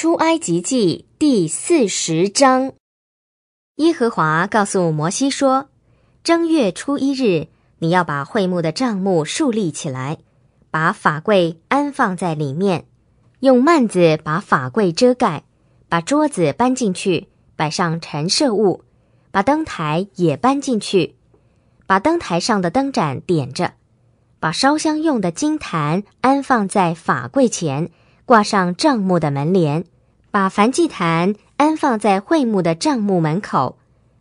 出埃及记第四十章，耶和华告诉摩西说：“正月初一日，你要把会幕的帐幕竖立起来，把法柜安放在里面，用幔子把法柜遮盖，把桌子搬进去，摆上陈设物，把灯台也搬进去，把灯台上的灯盏点着，把烧香用的金坛安放在法柜前。”挂上帐木的门帘，把凡祭坛安放在会木的帐木门口，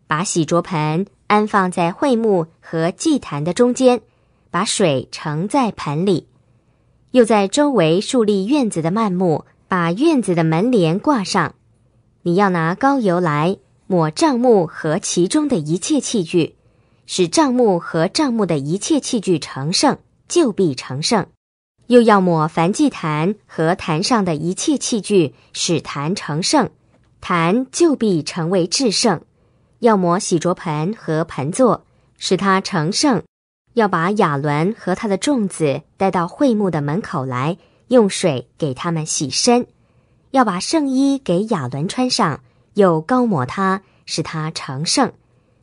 把洗桌盆安放在会木和祭坛的中间，把水盛在盆里，又在周围树立院子的幔幕，把院子的门帘挂上。你要拿高油来抹帐木和其中的一切器具，使帐木和帐木的一切器具成圣，旧必成圣。又要抹梵祭坛和坛上的一切器具，使坛成圣，坛就必成为至圣；要抹洗濯盆和盆座，使它成圣；要把亚伦和他的众子带到会幕的门口来，用水给他们洗身；要把圣衣给亚伦穿上，又高抹他，使他成圣，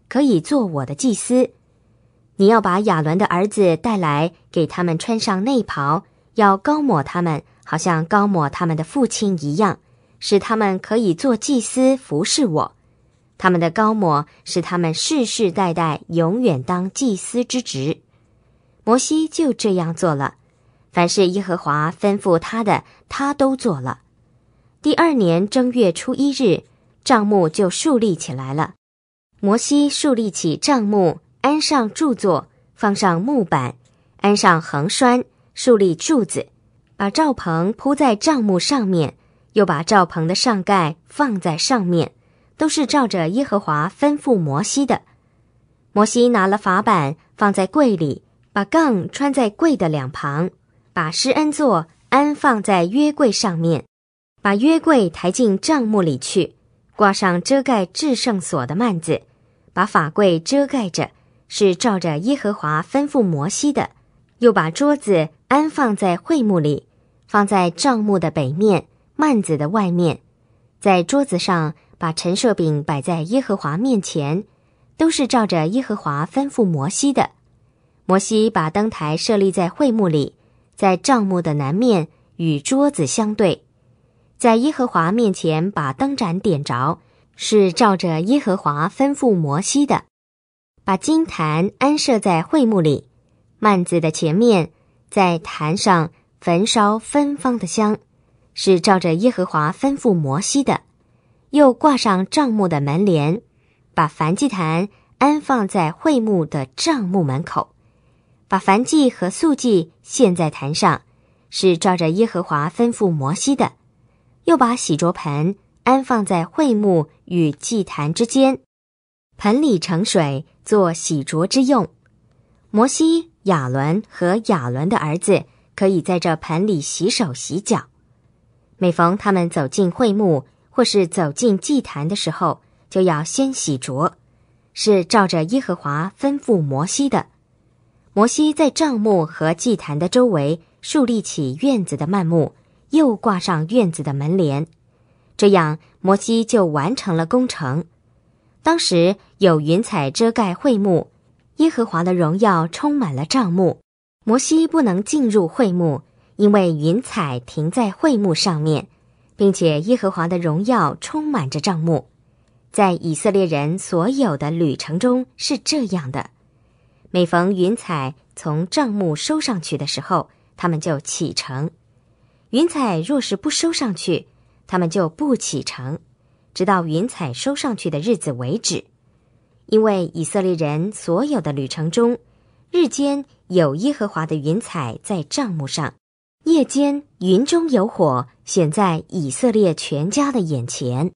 可以做我的祭司。你要把亚伦的儿子带来，给他们穿上内袍。要高抹他们，好像高抹他们的父亲一样，使他们可以做祭司服侍我。他们的高抹使他们世世代代永远当祭司之职。摩西就这样做了，凡是耶和华吩咐他的，他都做了。第二年正月初一日，账目就竖立起来了。摩西竖立起账目，安上柱座，放上木板，安上横栓。竖立柱子，把罩棚铺在帐幕上面，又把罩棚的上盖放在上面，都是照着耶和华吩咐摩西的。摩西拿了法板放在柜里，把杠穿在柜的两旁，把施恩座安放在约柜上面，把约柜抬进帐幕里去，挂上遮盖至圣所的幔子，把法柜遮盖着，是照着耶和华吩咐摩西的。又把桌子。安放在会幕里，放在帐幕的北面幔子的外面，在桌子上把陈设饼摆在耶和华面前，都是照着耶和华吩咐摩西的。摩西把灯台设立在会幕里，在帐幕的南面与桌子相对，在耶和华面前把灯盏点着，是照着耶和华吩咐摩西的。把金坛安设在会幕里，幔子的前面。在坛上焚烧芬芳的香，是照着耶和华吩咐摩西的；又挂上帐幕的门帘，把燔祭坛安放在会幕的帐幕门口，把燔祭和素祭献在坛上，是照着耶和华吩咐摩西的；又把洗濯盆安放在会幕与祭坛之间，盆里盛水做洗濯之用。摩西。亚伦和亚伦的儿子可以在这盆里洗手洗脚。每逢他们走进会幕或是走进祭坛的时候，就要先洗濯，是照着耶和华吩咐摩西的。摩西在帐幕和祭坛的周围树立起院子的幔幕，又挂上院子的门帘，这样摩西就完成了工程。当时有云彩遮盖会幕。耶和华的荣耀充满了帐幕，摩西不能进入会幕，因为云彩停在会幕上面，并且耶和华的荣耀充满着帐幕。在以色列人所有的旅程中是这样的：每逢云彩从帐幕收上去的时候，他们就启程；云彩若是不收上去，他们就不启程，直到云彩收上去的日子为止。因为以色列人所有的旅程中，日间有耶和华的云彩在帐幕上，夜间云中有火显在以色列全家的眼前。